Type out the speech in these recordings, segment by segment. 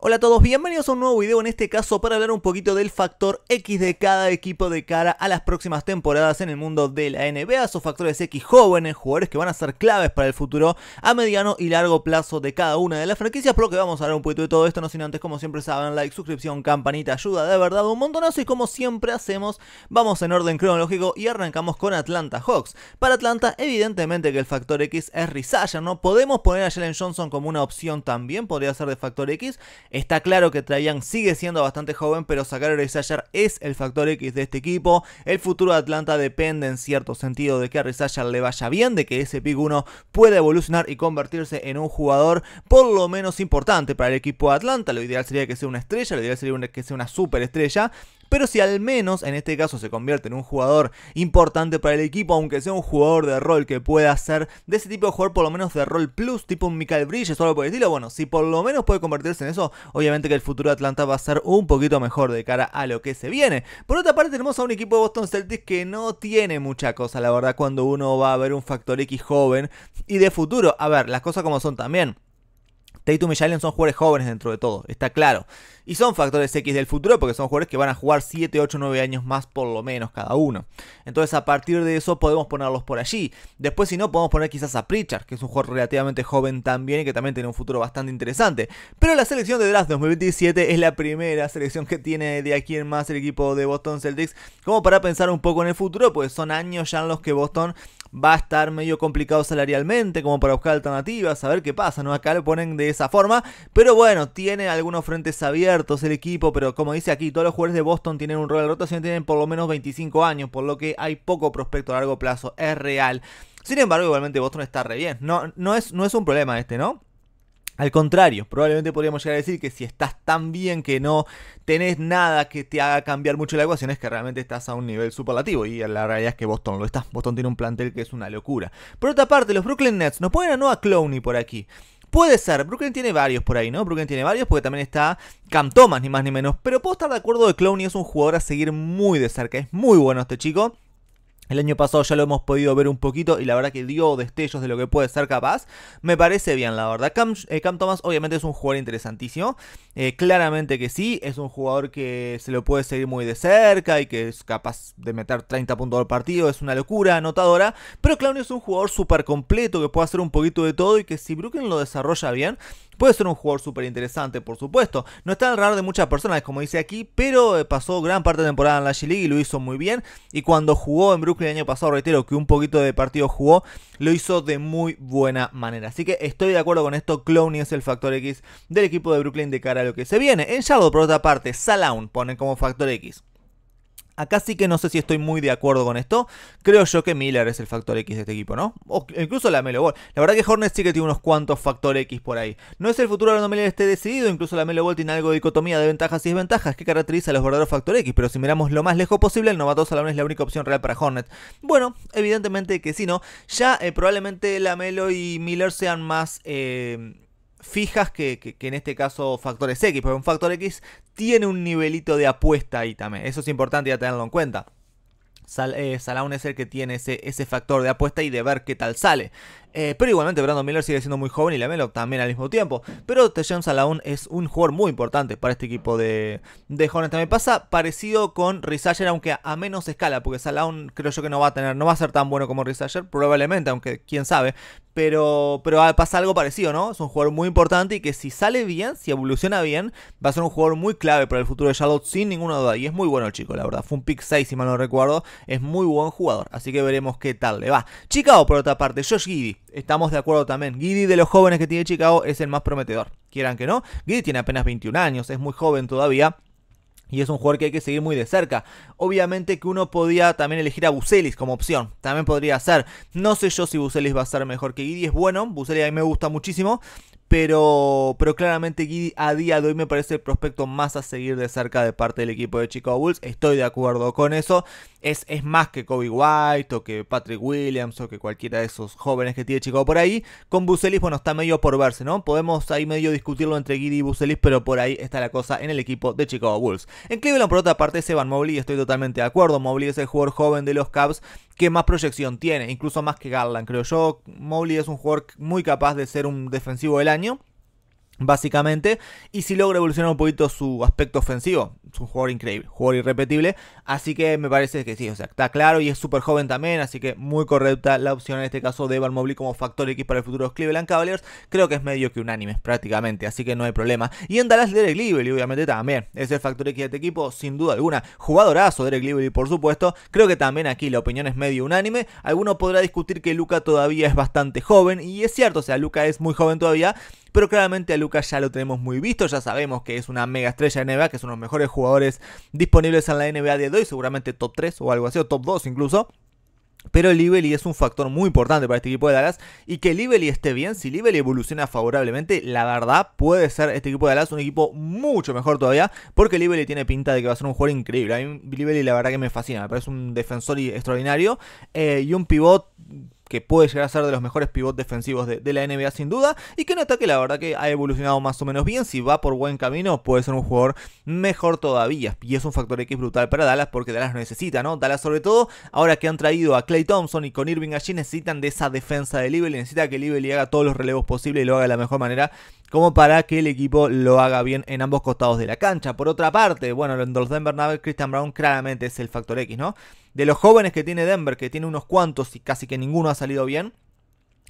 Hola a todos, bienvenidos a un nuevo video, en este caso para hablar un poquito del factor X de cada equipo de cara a las próximas temporadas en el mundo de la NBA, sus factores X jóvenes, jugadores que van a ser claves para el futuro a mediano y largo plazo de cada una de las franquicias, por lo que vamos a hablar un poquito de todo esto, no sin antes como siempre saben, like, suscripción, campanita, ayuda de verdad un montonazo y como siempre hacemos, vamos en orden cronológico y arrancamos con Atlanta Hawks. Para Atlanta, evidentemente que el factor X es Rizaya, ¿no? Podemos poner a Jalen Johnson como una opción también, podría ser de factor X, Está claro que Traian sigue siendo bastante joven, pero sacar a Isaiah es el factor X de este equipo. El futuro de Atlanta depende en cierto sentido de que a le vaya bien, de que ese pick 1 pueda evolucionar y convertirse en un jugador por lo menos importante para el equipo de Atlanta. Lo ideal sería que sea una estrella, lo ideal sería que sea una superestrella. Pero si al menos en este caso se convierte en un jugador importante para el equipo, aunque sea un jugador de rol que pueda ser de ese tipo de jugador, por lo menos de rol plus, tipo un Michael Bridges o algo por el estilo, bueno, si por lo menos puede convertirse en eso, obviamente que el futuro de Atlanta va a ser un poquito mejor de cara a lo que se viene. Por otra parte, tenemos a un equipo de Boston Celtics que no tiene mucha cosa, la verdad, cuando uno va a ver un Factor X joven y de futuro. A ver, las cosas como son también. Tatum y Jalen son jugadores jóvenes dentro de todo, está claro. Y son factores X del futuro porque son jugadores que van a jugar 7, 8, 9 años más por lo menos cada uno. Entonces a partir de eso podemos ponerlos por allí. Después si no podemos poner quizás a Pritchard, que es un jugador relativamente joven también y que también tiene un futuro bastante interesante. Pero la selección de draft 2027 es la primera selección que tiene de aquí en más el equipo de Boston Celtics como para pensar un poco en el futuro, pues son años ya en los que Boston va a estar medio complicado salarialmente, como para buscar alternativas, a ver qué pasa, ¿no? Acá lo ponen de esa forma, pero bueno, tiene algunos frentes abiertos el equipo, pero como dice aquí, todos los jugadores de Boston tienen un rol de rotación, tienen por lo menos 25 años, por lo que hay poco prospecto a largo plazo, es real. Sin embargo, igualmente Boston está re bien. No, no, es, no es un problema este, ¿no? Al contrario, probablemente podríamos llegar a decir que si estás tan bien que no tenés nada que te haga cambiar mucho la ecuación, es que realmente estás a un nivel superlativo. Y la realidad es que Boston lo está. Boston tiene un plantel que es una locura. Por otra parte, los Brooklyn Nets nos ponen a Noah Clowney por aquí. Puede ser, Brooklyn tiene varios por ahí, ¿no? Brooklyn tiene varios porque también está Cam Thomas, ni más ni menos. Pero puedo estar de acuerdo de que Clowney es un jugador a seguir muy de cerca. Es muy bueno este chico. El año pasado ya lo hemos podido ver un poquito y la verdad que dio destellos de lo que puede ser capaz. Me parece bien, la verdad. Cam, eh, Thomas obviamente es un jugador interesantísimo. Eh, claramente que sí. Es un jugador que se lo puede seguir muy de cerca y que es capaz de meter 30 puntos al partido. Es una locura anotadora. Pero Clown es un jugador súper completo que puede hacer un poquito de todo y que si Brooklyn lo desarrolla bien, Puede ser un jugador súper interesante, por supuesto. No está en raro de muchas personas, como dice aquí, pero eh, pasó gran parte de temporada en la G-League y lo hizo muy bien. Y cuando jugó en Brooklyn el año pasado, reitero que un poquito de partido jugó, lo hizo de muy buena manera. Así que estoy de acuerdo con esto. Clowney es el factor X del equipo de Brooklyn de cara a lo que se viene. En Shadow, por otra parte, Salaun pone como factor X. Acá sí que no sé si estoy muy de acuerdo con esto. Creo yo que Miller es el factor X de este equipo, ¿no? O incluso la Melo Ball. La verdad que Hornet sí que tiene unos cuantos factor X por ahí. No es el futuro de la Miller esté decidido. Incluso la Melo Ball tiene algo de dicotomía de ventajas y desventajas que caracteriza a los verdaderos factor X. Pero si miramos lo más lejos posible, el novato Salón es la única opción real para Hornet. Bueno, evidentemente que sí, ¿no? Ya eh, probablemente la Melo y Miller sean más... Eh, fijas que, en este caso factores X, porque un factor X tiene un nivelito de apuesta ahí también. Eso es importante ya tenerlo en cuenta. Sal, es eh, el que tiene ese, ese, factor de apuesta y de ver qué tal sale. Eh, pero igualmente Brandon Miller sigue siendo muy joven y la Lamelo también al mismo tiempo. Pero Tejan Salaun es un jugador muy importante para este equipo de, de jóvenes. También pasa parecido con Rizayer, aunque a, menos escala, porque Salaun creo yo que no va a tener, no va a ser tan bueno como Rezager. probablemente, aunque quién sabe. Pero, pero ah, pasa algo parecido, ¿no? Es un jugador muy importante y que si sale bien, si evoluciona bien, va a ser un jugador muy clave para el futuro de Charlotte sin ninguna duda. Y es muy bueno el chico, la verdad. Fue un pick 6, si mal no recuerdo. Es muy buen jugador. Así que veremos qué tal le va. Chicao, por otra parte, Josh Giddy estamos de acuerdo también. Giddy de los jóvenes que tiene Chicago es el más prometedor. Quieran que no, Giddy tiene apenas 21 años, es muy joven todavía. Y es un jugador que hay que seguir muy de cerca. Obviamente que uno podía también elegir a Bucelis como opción. También podría ser. No sé yo si Bucelis va a ser mejor que Giddy. Es bueno. Bucelis a mí me gusta muchísimo. Pero, pero claramente Giddy a día de hoy me parece el prospecto más a seguir de cerca de parte del equipo de Chicago Bulls. Estoy de acuerdo con eso. Es, más que Kobe White o que Patrick Williams o que cualquiera de esos jóvenes que tiene Chicago por ahí. Con Bucelis, bueno, está medio por verse, ¿no? Podemos ahí medio discutirlo entre Giddy y Bucelis, pero por ahí está la cosa en el equipo de Chicago Bulls. En Cleveland, por otra parte, es Evan Mobley. Estoy totalmente de acuerdo. Mobley es el jugador joven de los Cavs que más proyección tiene, incluso más que Garland, creo yo. Mowgli es un jugador muy capaz de ser un defensivo del año básicamente, y si logra evolucionar un poquito su aspecto ofensivo es un jugador increíble, jugador irrepetible. Así que me parece que sí, o sea, está claro y es súper joven también. Así que muy correcta la opción en este caso de Evan Mobley como factor X para el futuro de Cleveland Cavaliers. Creo que es medio que unánime prácticamente, así que no hay problema. Y en Dallas, Derek Lively, obviamente también. Es el factor X de este equipo, sin duda alguna. Jugadorazo Derek Lively, por supuesto. Creo que también aquí la opinión es medio unánime. Alguno podrá discutir que Luca todavía es bastante joven, y es cierto, o sea, Luca es muy joven todavía. Pero claramente a Luca ya lo tenemos muy visto, ya sabemos que es una mega estrella de NBA, que es uno de los mejores jugadores jugadores disponibles en la NBA de hoy, seguramente top 3 o algo así, o top 2 incluso. Pero el Lively es un factor muy importante para este equipo de Dallas. Y que Lively esté bien, si Lively evoluciona favorablemente, la verdad puede ser este equipo de Dallas un equipo mucho mejor todavía. Porque Lively tiene pinta de que va a ser un jugador increíble. A mí Lively la verdad que me fascina. Me parece un defensor extraordinario. Eh, y un pivot que puede llegar a ser de los mejores pivots defensivos de, la NBA sin duda, y que en ataque la verdad que ha evolucionado más o menos bien, si va por buen camino puede ser un jugador mejor todavía, y es un factor X brutal para Dallas porque Dallas necesita, ¿no? Dallas sobre todo, ahora que han traído a Clay Thompson y con Irving allí necesitan de esa defensa de Lively, necesita que Lively haga todos los relevos posibles y lo haga de la mejor manera como para que el equipo lo haga bien en ambos costados de la cancha. Por otra parte, bueno, en los Denver Nuggets Christian Brown claramente es el factor X, ¿no? de los jóvenes que tiene Denver, que tiene unos cuantos y casi que ninguno ha salido bien,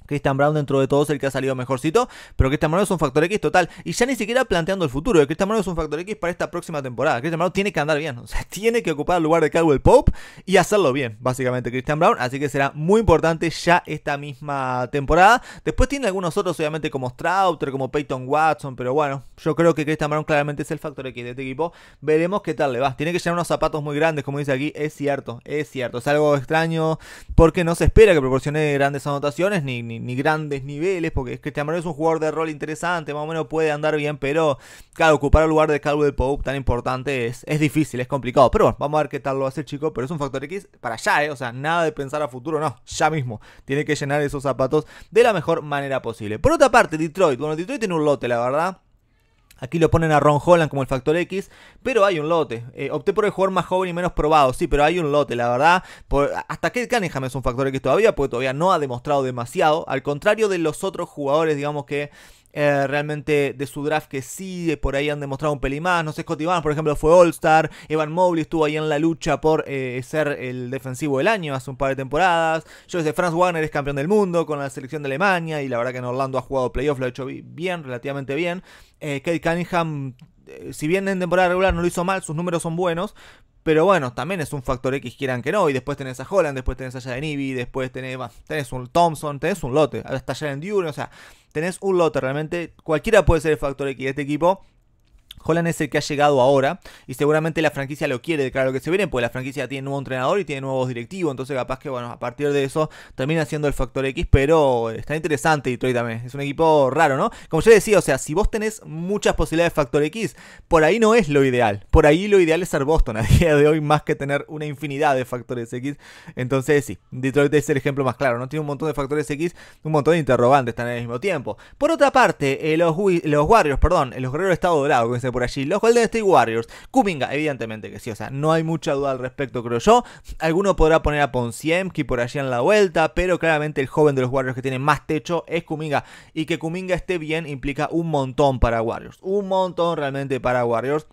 Christian Brown dentro de todos el que ha salido mejorcito, pero Christian Brown es un factor X total. Y ya ni siquiera planteando el futuro, Christian Brown es un factor X para esta próxima temporada. Christian Brown tiene que andar bien, o sea, tiene que ocupar el lugar de Caldwell Pope y hacerlo bien, básicamente Christian Brown. Así que será muy importante ya esta misma temporada. Después tiene algunos otros, obviamente, como Strauter, como Peyton Watson, pero bueno, yo creo que Christian Brown claramente es el factor X de este equipo. Veremos qué tal le va. Tiene que llenar unos zapatos muy grandes, como dice aquí, es cierto, es cierto. Es algo extraño porque no se espera que proporcione grandes anotaciones ni ni, grandes niveles, porque este Moreno es un jugador de rol interesante, más o menos puede andar bien, pero claro, ocupar el lugar de de Pope tan importante es, difícil, es complicado. Pero bueno, vamos a ver qué tal lo hace el chico, pero es un factor X para allá, ¿eh? o sea, nada de pensar a futuro, no, ya mismo. Tiene que llenar esos zapatos de la mejor manera posible. Por otra parte, Detroit, bueno, Detroit tiene un lote, la verdad Aquí lo ponen a Ron Holland como el factor X, pero hay un lote. Eh, opté por el jugador más joven y menos probado, sí, pero hay un lote, la verdad. hasta que Cunningham es un factor X todavía, porque todavía no ha demostrado demasiado, al contrario de los otros jugadores, digamos que eh, realmente de su draft que sí, eh, por ahí han demostrado un pelín más. No sé, Scott Ivan, por ejemplo, fue All-Star. Evan Mobley estuvo ahí en la lucha por eh, ser el defensivo del año hace un par de temporadas. Yo sé, Franz Wagner es campeón del mundo con la selección de Alemania y la verdad que en Orlando ha jugado playoffs lo ha hecho bien, relativamente bien. Eh, Kate Cunningham, si bien en temporada regular no lo hizo mal, sus números son buenos, pero bueno, también es un factor X, quieran que no. Y después tenés a Holland, después tenés a Nibi después tenés, un Thompson, tenés un lote. Hasta en Dune, o sea, tenés un lote realmente. Cualquiera puede ser el factor X de este equipo. Holland es el que ha llegado ahora y seguramente la franquicia lo quiere claro, que se viene, porque la franquicia tiene nuevo entrenador y tiene nuevos directivos, entonces capaz que bueno, a partir de eso termina siendo el factor X, pero está interesante Detroit también, es un equipo raro, ¿no? Como yo decía, o sea, si vos tenés muchas posibilidades de factor X, por ahí no es lo ideal, por ahí lo ideal es ser Boston a día de hoy más que tener una infinidad de factores X, entonces sí, Detroit es el ejemplo más claro, ¿no? Tiene un montón de factores X, un montón de interrogantes están al mismo tiempo. Por otra parte, eh, los, los Warriors, perdón, los Guerreros de Estado Dorado, que se por allí. Los de State Warriors, Kuminga, evidentemente que sí, o sea, no hay mucha duda al respecto, creo yo. Alguno podrá poner a que por allí en la vuelta, pero claramente el joven de los Warriors que tiene más techo es Kuminga. Y que Kuminga esté bien implica un montón para Warriors, un montón realmente para Warriors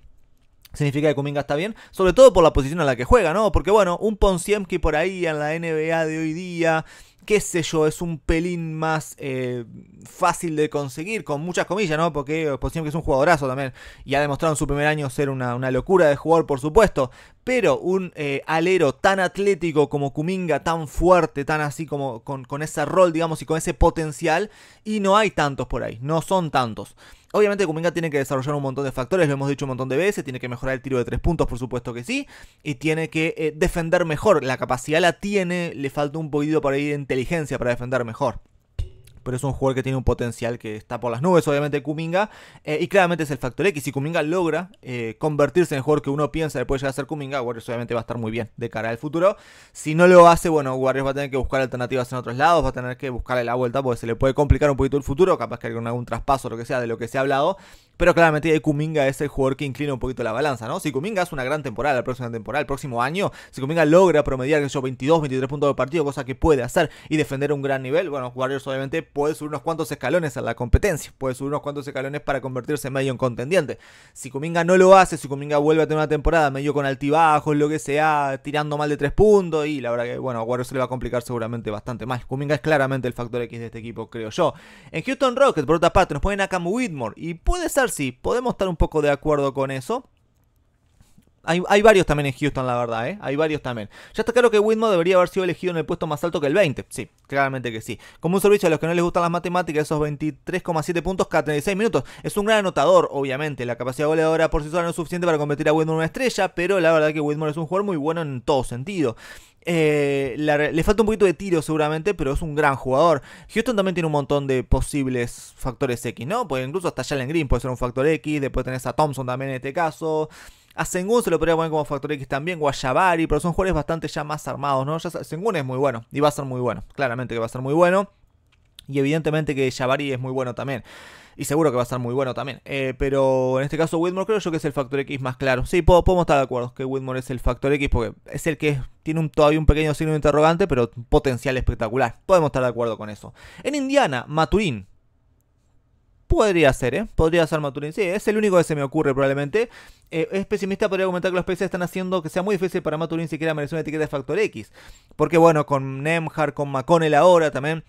significa que Kuminga está bien, sobre todo por la posición en la que juega, ¿no? Porque bueno, un Ponsiemki por ahí en la NBA de hoy día, qué sé yo, es un pelín más eh, fácil de conseguir, con muchas comillas, ¿no? Porque eh, pues, siempre que es un jugadorazo también, y ha demostrado en su primer año ser una, una locura de jugador, por supuesto, pero un eh, alero tan atlético como Kuminga, tan fuerte, tan así como con, ese rol, digamos, y con ese potencial, y no hay tantos por ahí, no son tantos. Obviamente Kuminga tiene que desarrollar un montón de factores, lo hemos dicho un montón de veces, tiene que mejorar el tiro de tres puntos, por supuesto que sí, y tiene que eh, defender mejor, la capacidad la tiene, le falta un poquito por ahí de inteligencia para defender mejor pero es un jugador que tiene un potencial que está por las nubes, obviamente, Kuminga. Eh, y claramente es el factor X. Si Kuminga logra eh, convertirse en el jugador que uno piensa que puede llegar a ser Kuminga, Warriors obviamente va a estar muy bien de cara al futuro. Si no lo hace, bueno, Warriors va a tener que buscar alternativas en otros lados, va a tener que buscarle la vuelta porque se le puede complicar un poquito el futuro, capaz que con algún traspaso o lo que sea de lo que se ha hablado. Pero claramente Kuminga es el jugador que inclina un poquito la balanza, ¿no? Si Kuminga hace una gran temporada, la próxima temporada, el próximo año, si Kuminga logra promediar, esos 22, 23 puntos de partido, cosa que puede hacer y defender un gran nivel, bueno, Warriors obviamente puede subir unos cuantos escalones a la competencia, puede subir unos cuantos escalones para convertirse en medio en contendiente. Si Kuminga no lo hace, si Kuminga vuelve a tener una temporada medio con altibajos, lo que sea, tirando mal de 3 puntos, y la verdad que, bueno, a Warriors se le va a complicar seguramente bastante más. Kuminga es claramente el factor X de este equipo, creo yo. En Houston Rockets, por otra parte, nos ponen a Cam Whitmore y puede ser podemos estar un poco de acuerdo con eso. Hay, varios también en Houston, la verdad, ¿eh? Hay varios también. Ya está claro que Whitmore debería haber sido elegido en el puesto más alto que el 20. Sí, claramente que sí. Como un servicio a los que no les gustan las matemáticas, esos 23,7 puntos cada 36 minutos. Es un gran anotador, obviamente. La capacidad goleadora por sí sola no es suficiente para convertir a Whitmore en una estrella, pero la verdad que Whitmore es un jugador muy bueno en todo sentido. Eh, le falta un poquito de tiro seguramente, pero es un gran jugador. Houston también tiene un montón de posibles factores X, ¿no? Pues incluso hasta Jalen Green puede ser un factor X, después tenés a Thompson también en este caso. A Sengun se lo podría poner como Factor X también, o a Shabari. pero son jugadores bastante ya más armados, ¿no? es muy bueno y va a ser muy bueno, claramente que va a ser muy bueno. Y evidentemente que Shabari es muy bueno también. Y seguro que va a ser muy bueno también. Eh, pero en este caso Whitmore creo yo que es el factor X más claro. Sí, podemos estar de acuerdo que Whitmore es el factor X porque es el que tiene un, todavía un pequeño signo interrogante, pero potencial espectacular. Podemos estar de acuerdo con eso. En Indiana, Maturín. Podría ser, ¿eh? Podría ser Maturín. Sí, es el único que se me ocurre probablemente. Eh, es pesimista, podría comentar que los países están haciendo que sea muy difícil para Maturín siquiera merecer una etiqueta de factor X. Porque bueno, con Nemhar con McConnell ahora también,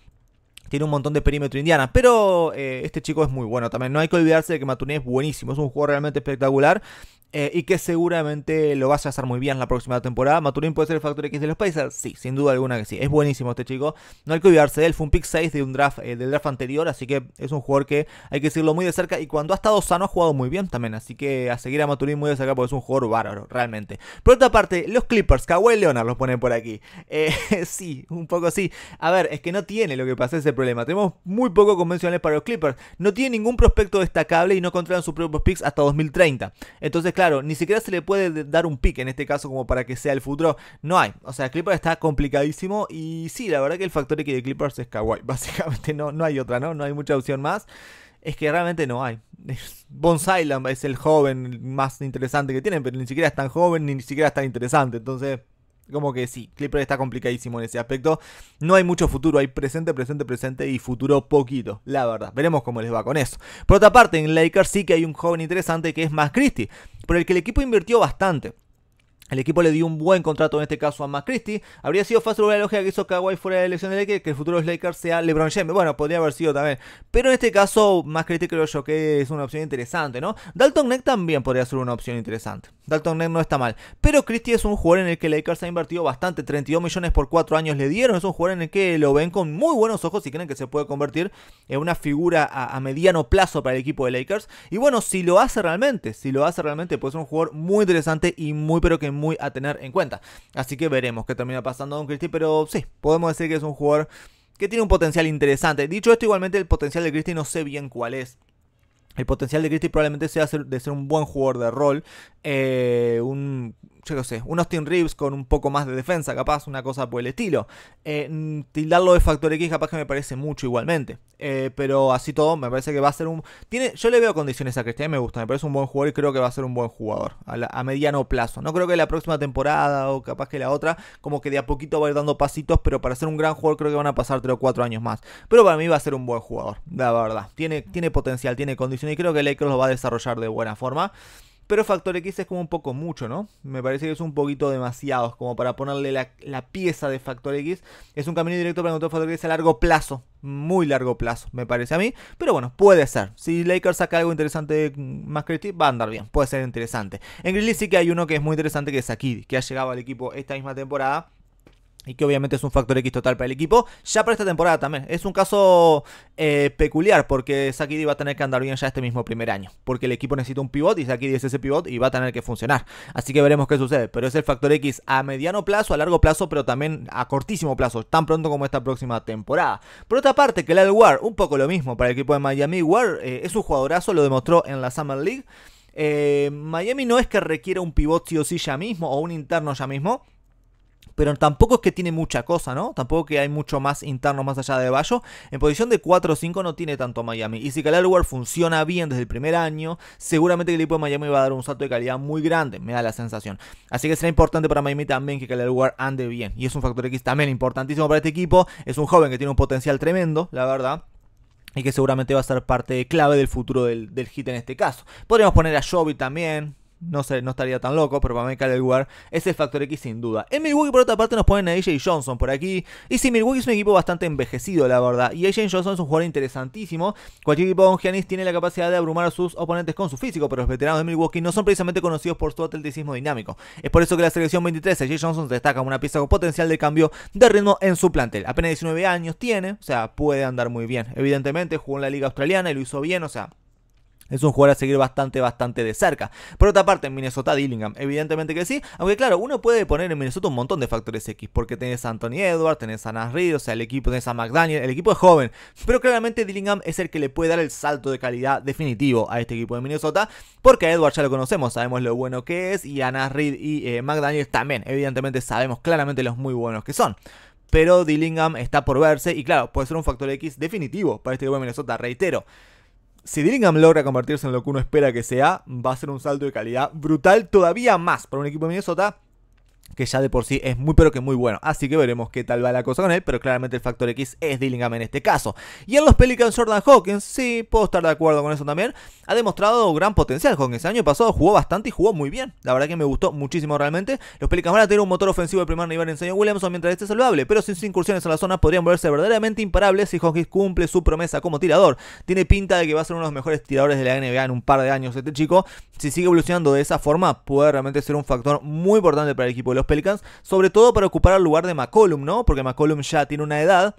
tiene un montón de perímetro Indiana. Pero eh, este chico es muy bueno también. No hay que olvidarse de que Maturín es buenísimo. Es un jugador realmente espectacular. Eh, y que seguramente lo vas a hacer muy bien la próxima temporada. Maturín puede ser el factor X de los Pacers. Sí, sin duda alguna que sí. Es buenísimo este chico. No hay que olvidarse de él. Fue un pick 6 de un draft, eh, del draft anterior. Así que es un jugador que hay que decirlo muy de cerca. Y cuando ha estado sano ha jugado muy bien también. Así que a seguir a Maturín muy de cerca porque es un jugador bárbaro, realmente. Por otra parte, los Clippers, Kawhi Leonard los ponen por aquí. sí, un poco sí. A ver, es que no tiene lo que pasa ese problema. Tenemos muy poco convencionales para los Clippers. No tiene ningún prospecto destacable y no controlan sus propios picks hasta 2030. Entonces, claro, ni siquiera se le puede dar un pick en este caso como para que sea el futuro. No hay. O sea, Clippers está complicadísimo y sí, la verdad que el factor X de Clippers es kawaii, Básicamente no, no hay otra, ¿no? No hay mucha opción más es que realmente no hay. Bonsai es el joven más interesante que tienen, pero ni siquiera es tan joven, ni ni siquiera es tan interesante. Entonces, como que sí, Clipper está complicadísimo en ese aspecto. No hay mucho futuro, hay presente, presente, presente y futuro poquito, la verdad. Veremos cómo les va con eso. Por otra parte, en Lakers sí que hay un joven interesante que es más Christie, por el que el equipo invirtió bastante. El equipo le dio un buen contrato en este caso a Christie Habría sido fácil la lógica que hizo Kawhi fuera de la elección de Lakers, que el futuro de Lakers sea LeBron James. Bueno, podría haber sido también. Pero en este caso, Christie creo yo que es una opción interesante, ¿no? Dalton Neck también podría ser una opción interesante. Dalton Neck no está mal. Pero Christie es un jugador en el que Lakers ha invertido bastante. 32 millones por 4 años le dieron. Es un jugador en el que lo ven con muy buenos ojos y creen que se puede convertir en una figura a, mediano plazo para el equipo de Lakers. Y bueno, si lo hace realmente, si lo hace realmente, puede ser un jugador muy interesante y muy pero que muy a tener en cuenta. Así que veremos qué termina pasando Don Christie, pero sí, podemos decir que es un jugador que tiene un potencial interesante. Dicho esto, igualmente el potencial de Christie no sé bien cuál es el potencial de Christie probablemente sea de ser un buen jugador de rol. Eh, un, sé, un Austin Reeves con un poco más de defensa, capaz, una cosa por el estilo. Eh, mm, tildarlo de factor X capaz que me parece mucho igualmente. Eh, pero así todo, me parece que va a ser un... Tiene, yo le veo condiciones a mí me gusta, me parece un buen jugador y creo que va a ser un buen jugador a, mediano plazo. No creo que la próxima temporada o capaz que la otra, como que de a poquito va a ir dando pasitos, pero para ser un gran jugador creo que van a pasar 3 o 4 años más. Pero para mí va a ser un buen jugador, la verdad. Tiene, tiene potencial, tiene condiciones y creo que Lakers lo va a desarrollar de buena forma. Pero Factor X es como un poco mucho, ¿no? Me parece que es un poquito demasiado, como para ponerle la, pieza de Factor X. Es un camino directo para encontrar Factor X a largo plazo, muy largo plazo, me parece a mí. Pero bueno, puede ser. Si Lakers saca algo interesante más creative, va a andar bien, puede ser interesante. En Grizzlies sí que hay uno que es muy interesante, que es Akid, que ha llegado al equipo esta misma temporada y que obviamente es un factor X total para el equipo, ya para esta temporada también. Es un caso eh, peculiar porque Zakiri va a tener que andar bien ya este mismo primer año, porque el equipo necesita un pivot y Zakiri es ese pivot y va a tener que funcionar. Así que veremos qué sucede, pero es el factor X a mediano plazo, a largo plazo, pero también a cortísimo plazo, tan pronto como esta próxima temporada. Por otra parte, que el War, un poco lo mismo para el equipo de Miami, War eh, es un jugadorazo, lo demostró en la Summer League. Eh, Miami no es que requiera un pivot sí o sí ya mismo o un interno ya mismo pero tampoco es que tiene mucha cosa, ¿no? Tampoco que hay mucho más interno más allá de Bayo. En posición de 4 o 5 no tiene tanto Miami. Y si el War funciona bien desde el primer año, seguramente el equipo de Miami va a dar un salto de calidad muy grande, me da la sensación. Así que será importante para Miami también que el War ande bien. Y es un factor X también importantísimo para este equipo. Es un joven que tiene un potencial tremendo, la verdad y que seguramente va a ser parte clave del futuro del, del hit en este caso. Podríamos poner a Jovi también, no sé, no estaría tan loco, pero para mí el lugar es el Factor X sin duda. En Milwaukee, por otra parte, nos ponen a AJ Johnson por aquí. Y sí, Milwaukee es un equipo bastante envejecido, la verdad. Y AJ Johnson es un jugador interesantísimo. Cualquier equipo con Giannis tiene la capacidad de abrumar a sus oponentes con su físico, pero los veteranos de Milwaukee no son precisamente conocidos por su atleticismo dinámico. Es por eso que la selección 23, AJ Johnson, destaca como una pieza con potencial de cambio de ritmo en su plantel. Apenas 19 años tiene, o sea, puede andar muy bien. Evidentemente, jugó en la Liga Australiana y lo hizo bien, o sea, es un jugador a seguir bastante, bastante de cerca. Por otra parte, en Minnesota, Dillingham, evidentemente que sí. Aunque claro, uno puede poner en Minnesota un montón de factores X, porque tenés a Anthony Edwards, tenés a Nas Reed, o sea, el equipo, tenés a McDaniel, el equipo es joven. Pero claramente Dillingham es el que le puede dar el salto de calidad definitivo a este equipo de Minnesota, porque a Edwards ya lo conocemos, sabemos lo bueno que es, y a Nas y eh, McDaniel también, evidentemente sabemos claramente los muy buenos que son pero Dillingham está por verse y claro, puede ser un factor X definitivo para este equipo de Minnesota, reitero si Dillingham logra convertirse en lo que uno espera que sea, va a ser un salto de calidad brutal todavía más para un equipo de Minnesota que ya de por sí es muy pero que muy bueno. Así que veremos qué tal va la cosa con él, pero claramente el factor X es Dillingham en este caso. Y en los Pelicans Jordan Hawkins, sí, puedo estar de acuerdo con eso también, ha demostrado gran potencial. Hawkins el año pasado jugó bastante y jugó muy bien. La verdad que me gustó muchísimo realmente. Los Pelicans van a tener un motor ofensivo de primer nivel en señor Williamson mientras esté saludable, pero sin sus incursiones en la zona podrían volverse verdaderamente imparables si Hawkins cumple su promesa como tirador. Tiene pinta de que va a ser uno de los mejores tiradores de la NBA en un par de años este chico. Si sigue evolucionando de esa forma, puede realmente ser un factor muy importante para el equipo los Pelicans, sobre todo para ocupar el lugar de McCollum, ¿no? Porque McCollum ya tiene una edad,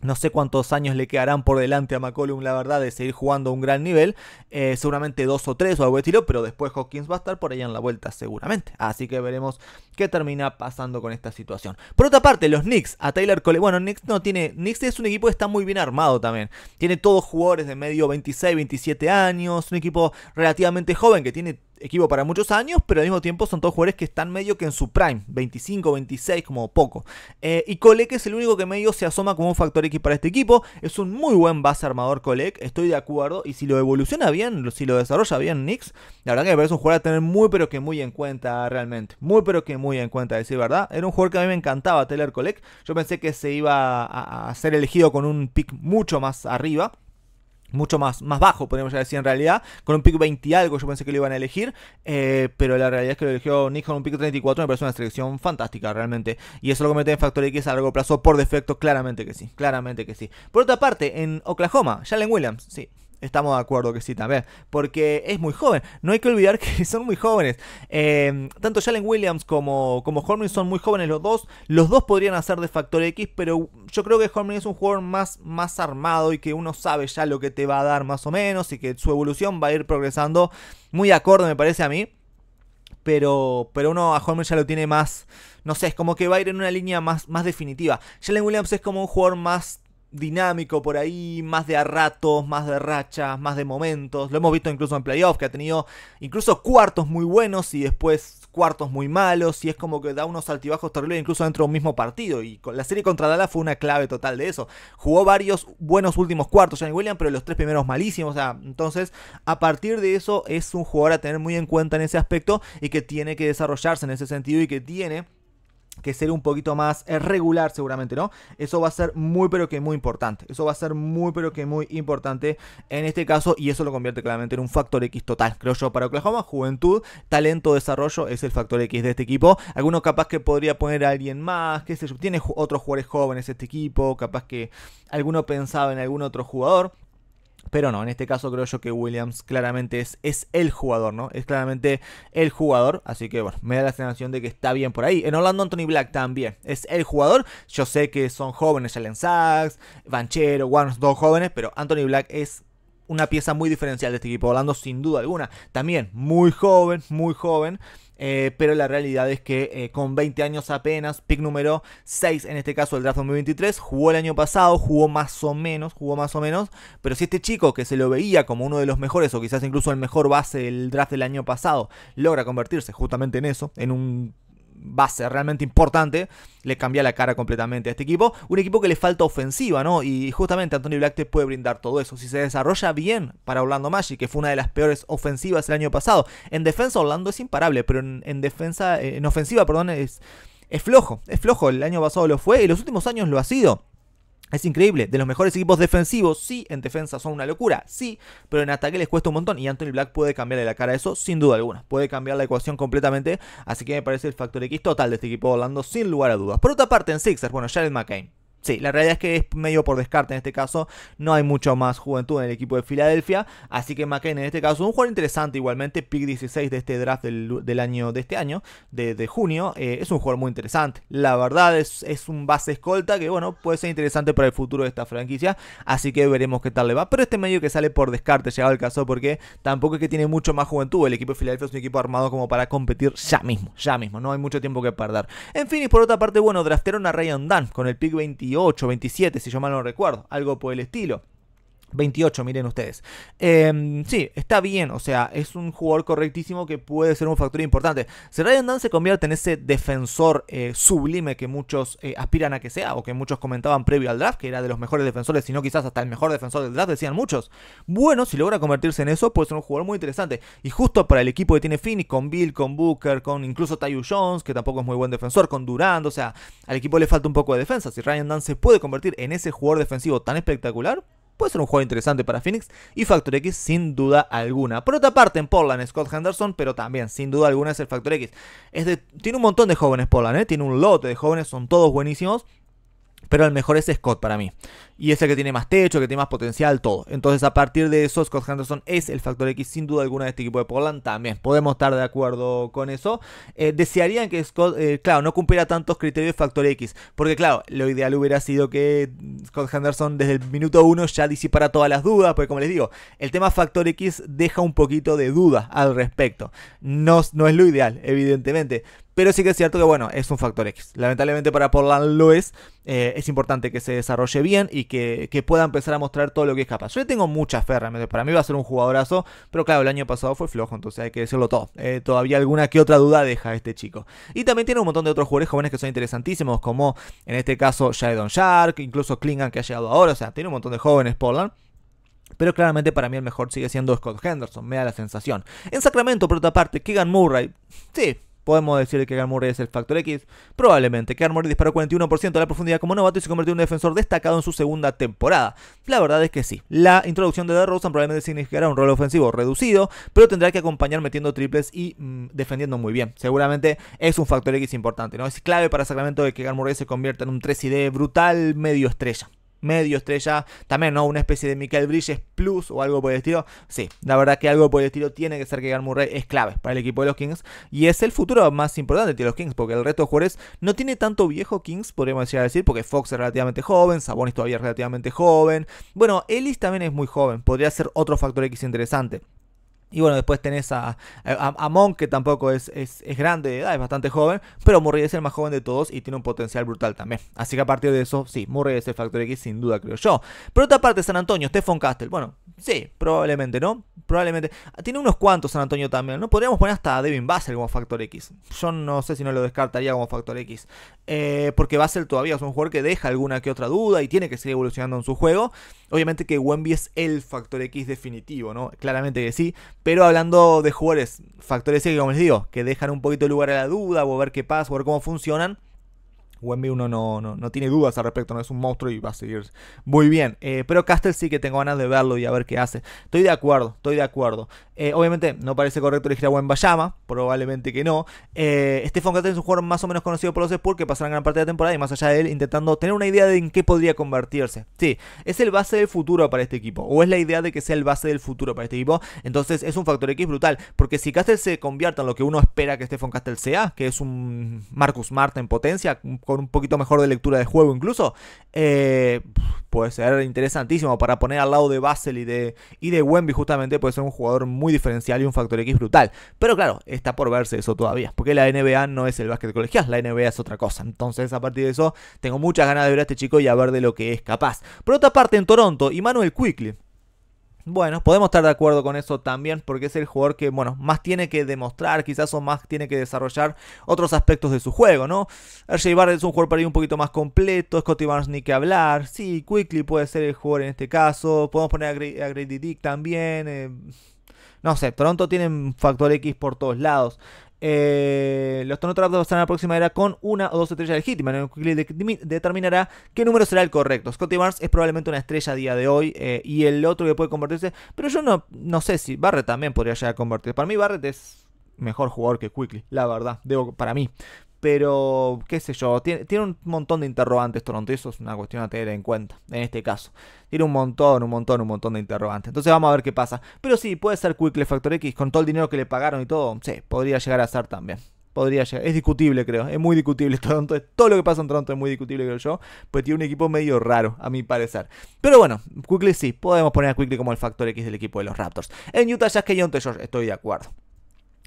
no sé cuántos años le quedarán por delante a McCollum, la verdad, de seguir jugando a un gran nivel. Eh, seguramente dos o tres o algo de estilo, pero después Hawkins va a estar por ahí en la vuelta, seguramente. Así que veremos qué termina pasando con esta situación. Por otra parte, los Knicks, a Tyler Cole. Bueno, Knicks no tiene. Knicks es un equipo que está muy bien armado también. Tiene todos jugadores de medio 26, 27 años. Un equipo relativamente joven que tiene equipo para muchos años, pero al mismo tiempo son todos jugadores que están medio que en su prime, 25, 26, como poco. Eh, y Colec es el único que medio se asoma como un factor X para este equipo. Es un muy buen base armador Colec, estoy de acuerdo. Y si lo evoluciona bien, si lo desarrolla bien Nix, la verdad que me parece un jugador a tener muy pero que muy en cuenta realmente. Muy pero que muy en cuenta, decir verdad. Era un jugador que a mí me encantaba, Taylor Colec. Yo pensé que se iba a ser elegido con un pick mucho más arriba mucho más, más bajo, podríamos decir en realidad, con un pick 20 y algo, yo pensé que lo iban a elegir, eh, pero la realidad es que lo eligió Nick con un pick 34, me parece una selección fantástica realmente, y eso lo comete en Factor X a largo plazo por defecto, claramente que sí, claramente que sí. Por otra parte, en Oklahoma, Jalen Williams, sí, Estamos de acuerdo que sí también. Porque es muy joven. No hay que olvidar que son muy jóvenes. Em, tanto Jalen Williams como, como son muy jóvenes los dos. Los dos podrían hacer de factor X, pero yo creo que Holmgren es un jugador más, más armado y que uno sabe ya lo que te va a dar más o menos y que su evolución va a ir progresando muy acorde, me parece a mí. Pero, pero uno a Holmgren ya lo tiene más, no sé, es como que va a ir en una línea más, más definitiva. Jalen Williams es como un jugador más dinámico por ahí, más de a ratos, más de rachas, más de momentos. Lo hemos visto incluso en playoffs, que ha tenido incluso cuartos muy buenos y después cuartos muy malos. Y es como que da unos altibajos terribles incluso dentro de un mismo partido. Y con la serie contra Dallas fue una clave total de eso. Jugó varios buenos últimos cuartos Johnny William pero los tres primeros malísimos. entonces, a partir de eso, es un jugador a tener muy en cuenta en ese aspecto y que tiene que desarrollarse en ese sentido y que tiene que ser un poquito más eh, regular seguramente, ¿no? Eso va a ser muy pero que muy importante. Eso va a ser muy pero que muy importante en este caso y eso lo convierte claramente en un factor X total, creo yo, para Oklahoma. Juventud, talento, desarrollo es el factor X de este equipo. Algunos capaz que podría poner a alguien más, que sé Tiene otros jugadores jóvenes este equipo, capaz que alguno pensaba en algún otro jugador. Pero no, en este caso creo yo que Williams claramente es, es el jugador, ¿no? Es claramente el jugador. Así que bueno, me da la sensación de que está bien por ahí. En Orlando Anthony Black también es el jugador. Yo sé que son jóvenes, Allen Sachs, Banchero, Warner, dos jóvenes, pero Anthony Black es una pieza muy diferencial de este equipo. Orlando sin duda alguna. También muy joven, muy joven. Eh, pero la realidad es que eh, con 20 años apenas, pick número 6 en este caso el draft 2023, jugó el año pasado, jugó más o menos, jugó más o menos, pero si este chico que se lo veía como uno de los mejores o quizás incluso el mejor base del draft del año pasado, logra convertirse justamente en eso, en un Va a ser realmente importante, le cambia la cara completamente a este equipo. Un equipo que le falta ofensiva, ¿no? Y justamente Anthony Black te puede brindar todo eso. Si se desarrolla bien para Orlando Magic, que fue una de las peores ofensivas el año pasado. En defensa Orlando es imparable, pero en, defensa, eh, en ofensiva, perdón, es, es flojo. Es flojo. El año pasado lo fue y los últimos años lo ha sido. Es increíble, de los mejores equipos defensivos, sí, en defensa son una locura, sí, pero en ataque les cuesta un montón y Anthony Black puede cambiarle la cara a eso, sin duda alguna, puede cambiar la ecuación completamente, así que me parece el factor X total de este equipo de sin lugar a dudas. Por otra parte, en Sixers, bueno, Jared McCain, sí, la realidad es que es medio por descarte en este caso. No hay mucho más juventud en el equipo de Filadelfia. Así que McKenna en este caso, es un jugador interesante igualmente, pick 16 de este draft del, año de este año, de, junio. Eh, es un jugador muy interesante. La verdad es, es un base escolta que, bueno, puede ser interesante para el futuro de esta franquicia. Así que veremos qué tal le va. Pero este medio que sale por descarte, llegado el caso, porque tampoco es que tiene mucho más juventud. El equipo de Filadelfia es un equipo armado como para competir ya mismo, ya mismo. No hay mucho tiempo que perder. En fin, y por otra parte, bueno, draftearon a Ryan Dunn con el pick 21 28, 27, si yo mal no recuerdo, algo por el estilo. 28, miren ustedes. Em, sí, está bien, o sea, es un jugador correctísimo que puede ser un factor importante. Si Ryan Dunn se convierte en ese defensor eh, sublime que muchos eh, aspiran a que sea, o que muchos comentaban previo al draft, que era de los mejores defensores, si no quizás hasta el mejor defensor del draft, decían muchos. Bueno, si logra convertirse en eso, puede ser un jugador muy interesante. Y justo para el equipo que tiene Phoenix, con Bill, con Booker, con incluso Tayu Jones, que tampoco es muy buen defensor, con Durant, o sea, al equipo le falta un poco de defensa. Si Ryan Dunn se puede convertir en ese jugador defensivo tan espectacular, puede ser un juego interesante para Phoenix y Factor X sin duda alguna. Por otra parte, en Portland Scott Henderson, pero también sin duda alguna es el Factor X. tiene un montón de jóvenes Portland, ¿eh? tiene un lote de jóvenes, son todos buenísimos. Pero el mejor es Scott para mí y es el que tiene más techo, que tiene más potencial, todo. Entonces, a partir de eso, Scott Henderson es el factor X sin duda alguna de este equipo de Portland. También podemos estar de acuerdo con eso. Eh, desearían que Scott, eh, claro, no cumpliera tantos criterios de factor X, porque, claro, lo ideal hubiera sido que Scott Henderson desde el minuto uno ya disipara todas las dudas, porque, como les digo, el tema factor X deja un poquito de duda al respecto. No, no es lo ideal, evidentemente. Pero sí que es cierto que, bueno, es un factor X. Lamentablemente para Portland lo es. Eh, es importante que se desarrolle bien y que, pueda empezar a mostrar todo lo que es capaz. Yo le tengo mucha fe realmente, para mí va a ser un jugadorazo, pero claro, el año pasado fue flojo, entonces hay que decirlo todo. Eh, todavía alguna que otra duda deja este chico. Y también tiene un montón de otros jugadores jóvenes que son interesantísimos, como en este caso Shadon Shark, incluso Klingan que ha llegado ahora, o sea, tiene un montón de jóvenes Portland. Pero claramente para mí el mejor sigue siendo Scott Henderson, me da la sensación. En Sacramento, por otra parte, Keegan Murray, sí, Podemos decir que Murray es el factor X. Probablemente. Garmore disparó 41% de la profundidad como novato y se convirtió en un defensor destacado en su segunda temporada. La verdad es que sí. La introducción de DeRozan probablemente significará un rol ofensivo reducido, pero tendrá que acompañar metiendo triples y mm, defendiendo muy bien. Seguramente es un factor X importante. ¿no? Es clave para Sacramento de que Murray se convierta en un 3 d brutal medio estrella medio estrella, también, ¿no? Una especie de Michael Bridges plus o algo por el estilo. Sí, la verdad que algo por el estilo tiene que ser que Gar Murray es clave para el equipo de los Kings y es el futuro más importante de los Kings porque el resto de jugadores no tiene tanto viejo Kings, podríamos llegar a decir, porque Fox es relativamente joven, Sabonis todavía es relativamente joven. Bueno, Ellis también es muy joven, podría ser otro factor X interesante. Y bueno, después tenés a, a, que tampoco es, es, grande de edad, es bastante joven, pero Murray es el más joven de todos y tiene un potencial brutal también. Así que a partir de eso, sí, Murray es el factor X sin duda, creo yo. Pero otra parte, San Antonio, Stephon Castle. Bueno, Sí, probablemente, ¿no? Probablemente. Tiene unos cuantos San Antonio también, ¿no? Podríamos poner hasta a Devin Basel como factor X. Yo no sé si no lo descartaría como factor X. Eh, porque Basel todavía es un jugador que deja alguna que otra duda y tiene que seguir evolucionando en su juego. Obviamente que Wemby es el factor X definitivo, ¿no? Claramente que sí. Pero hablando de jugadores, factores X, como les digo, que dejan un poquito de lugar a la duda, o a ver qué pasa, o ver cómo funcionan Wemby uno no, no, no, tiene dudas al respecto, no es un monstruo y va a seguir muy bien. Eh, pero Castle sí que tengo ganas de verlo y a ver qué hace. Estoy de acuerdo, estoy de acuerdo. Eh, obviamente no parece correcto elegir a Bayama, probablemente que no. Eh, Stefan es un jugador más o menos conocido por los Spurs que pasará gran parte de la temporada y más allá de él intentando tener una idea de en qué podría convertirse. Sí, es el base del futuro para este equipo, o es la idea de que sea el base del futuro para este equipo. Entonces es un factor X brutal, porque si Castel se convierta en lo que uno espera que Stephen Castell sea, que es un Marcus Marta en potencia, con un poquito mejor de lectura de juego incluso, eh, puede ser interesantísimo para poner al lado de Basel y de, y de Wemby justamente, puede ser un jugador muy diferencial y un factor X brutal. Pero claro, está por verse eso todavía, porque la NBA no es el básquet colegial, la NBA es otra cosa. Entonces, a partir de eso, tengo muchas ganas de ver a este chico y a ver de lo que es capaz. Por otra parte, en Toronto, Immanuel Quickly. Bueno, podemos estar de acuerdo con eso también, porque es el jugador que, bueno, más tiene que demostrar, quizás, o más tiene que desarrollar otros aspectos de su juego, ¿no? RJ Barrett es un jugador para ir un poquito más completo, Scottie Barnes ni que hablar, sí, Quickly puede ser el jugador en este caso, podemos poner a, Grady Dick también, eh, no sé, Toronto tiene factor X por todos lados. Eh, los Toronto Raptors estarán la próxima era con una o dos estrellas legítimas. En determinará qué número será el correcto. Scotty Barnes es probablemente una estrella a día de hoy eh, y el otro que puede convertirse. Pero yo no, no sé si Barrett también podría llegar a convertirse. Para mí, Barrett es mejor jugador que Quickly, la verdad, debo, para mí. Pero, qué sé yo, tiene, tiene, un montón de interrogantes Toronto. eso es una cuestión a tener en cuenta, en este caso. Tiene un montón, un montón, un montón de interrogantes. Entonces vamos a ver qué pasa. Pero sí, puede ser Quickly Factor X con todo el dinero que le pagaron y todo. Sí, podría llegar a ser también. Podría llegar. Es discutible, creo. Es muy discutible Toronto. Todo lo que pasa en Toronto es muy discutible, creo yo. Pues tiene un equipo medio raro, a mi parecer. Pero bueno, Quickly sí. Podemos poner a Quickly como el factor X del equipo de los Raptors. En Utah, ya que yo estoy de acuerdo.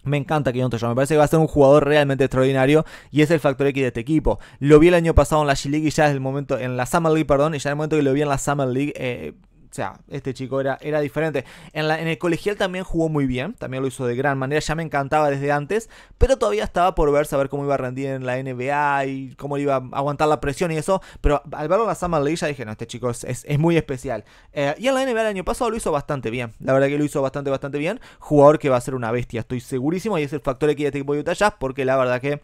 Me encanta te Toyo, me parece que va a ser un jugador realmente extraordinario y es el factor X de este equipo. Lo vi el año pasado en la G League y ya es el momento, en la Summer League, perdón, y ya en el momento que lo vi en la Summer League, eh, o sea, este chico era, era diferente. En, el colegial también jugó muy bien, también lo hizo de gran manera, ya me encantaba desde antes, pero todavía estaba por ver, saber cómo iba a rendir en la NBA y cómo iba a aguantar la presión y eso, pero al verlo en la Summer League ya dije, no, este chico es, es, muy especial. Eh, y en la NBA el año pasado lo hizo bastante bien, la verdad que lo hizo bastante, bastante bien, jugador que va a ser una bestia, estoy segurísimo, y es el factor que que este equipo de Utah porque la verdad que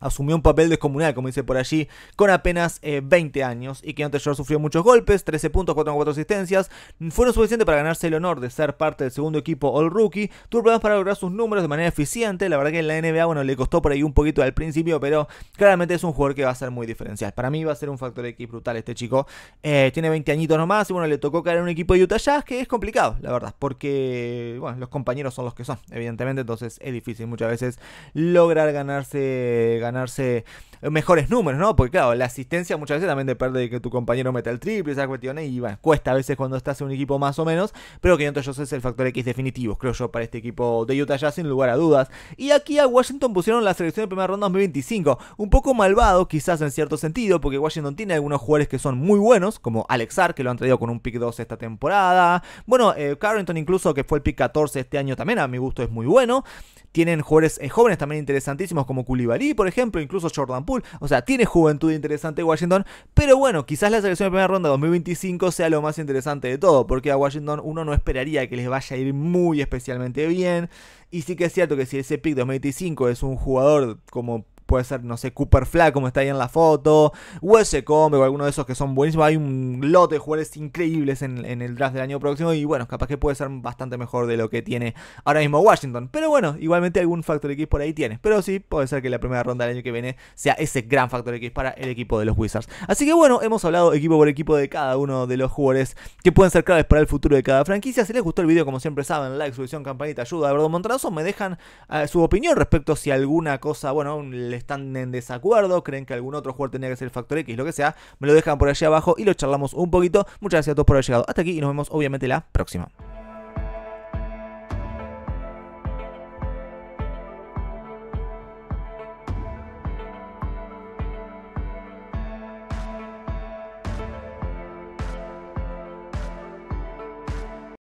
asumió un papel descomunal, como dice por allí, con apenas 20 eh, años y que antes ya sufrió muchos golpes, 13 puntos, 4 4 asistencias, fueron suficiente para ganarse el honor de ser parte del segundo equipo All Rookie, tuvo problemas para lograr sus números de manera eficiente, la verdad que en la NBA, bueno, le costó por ahí un poquito al principio, pero claramente es un jugador que va a ser muy diferencial, para mí va a ser un factor X brutal este chico, eh, tiene 20 añitos nomás y bueno, le tocó caer en un equipo de Utah Jazz que es complicado, la verdad, porque, bueno, los compañeros son los que son, evidentemente, entonces es difícil muchas veces lograr ganarse ganarse mejores números, ¿no? Porque claro, la asistencia muchas veces también depende de que tu compañero meta el triple, esas cuestiones, y bueno, cuesta a veces cuando estás en un equipo más o menos, pero que entonces es el factor X definitivo, creo yo, para este equipo de Utah Jazz, sin lugar a dudas. Y aquí a Washington pusieron la selección de primera ronda 2025, un poco malvado quizás en cierto sentido, porque Washington tiene algunos jugadores que son muy buenos, como Alex Arr, que lo han traído con un pick 2 esta temporada, bueno, eh, Carrington incluso, que fue el pick 14 este año también, a mi gusto es muy bueno, tienen jugadores eh, jóvenes también interesantísimos, como Koulibaly, por ejemplo, incluso Jordan o sea, tiene juventud interesante Washington. Pero bueno, quizás la selección de primera ronda 2025 sea lo más interesante de todo. Porque a Washington uno no esperaría que les vaya a ir muy especialmente bien. Y sí que es cierto que si ese pick 2025 es un jugador como puede ser, no sé, Cooper Flack, como está ahí en la foto, US Combe o alguno de esos que son buenísimos. Hay un lote de jugadores increíbles en, el draft del año próximo y bueno, capaz que puede ser bastante mejor de lo que tiene ahora mismo Washington. Pero bueno, igualmente algún Factor X por ahí tiene. Pero sí, puede ser que la primera ronda del año que viene sea ese gran Factor X para el equipo de los Wizards. Así que bueno, hemos hablado equipo por equipo de cada uno de los jugadores que pueden ser claves para el futuro de cada franquicia. Si les gustó el video, como siempre saben, like, suscripción, campanita, ayuda, A verdad, montonazo. Me dejan eh, su opinión respecto si alguna cosa, bueno, les están en desacuerdo, creen que algún otro jugador tenía que ser el factor X, lo que sea, me lo dejan por allí abajo y lo charlamos un poquito. Muchas gracias a todos por haber llegado hasta aquí y nos vemos obviamente la próxima.